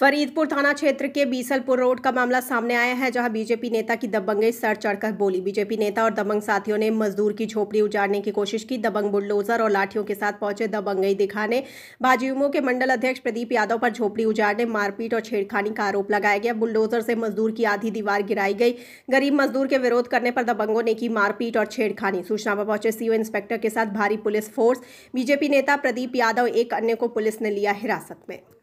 फरीदपुर थाना क्षेत्र के बीसलपुर रोड का मामला सामने आया है जहां बीजेपी नेता की दबंगे सर चढ़कर बोली बीजेपी नेता और दबंग साथियों ने मजदूर की झोपड़ी उजाड़ने की कोशिश की दबंग बुलडोजर और लाठियों के साथ पहुंचे दबंगई दिखाने भाजयुमो के मंडल अध्यक्ष प्रदीप यादव पर झोपड़ी उजाड़ने मारपीट और छेड़खानी का आरोप लगाया गया बुलडोजर से मजदूर की आधी दीवार गिराई गई गरीब मजदूर के विरोध करने पर दबंगों ने की मारपीट और छेड़खानी सूचना पर पहुंचे सीओ इंस्पेक्टर के साथ भारी पुलिस फोर्स बीजेपी नेता प्रदीप यादव एक अन्य को पुलिस ने लिया हिरासत में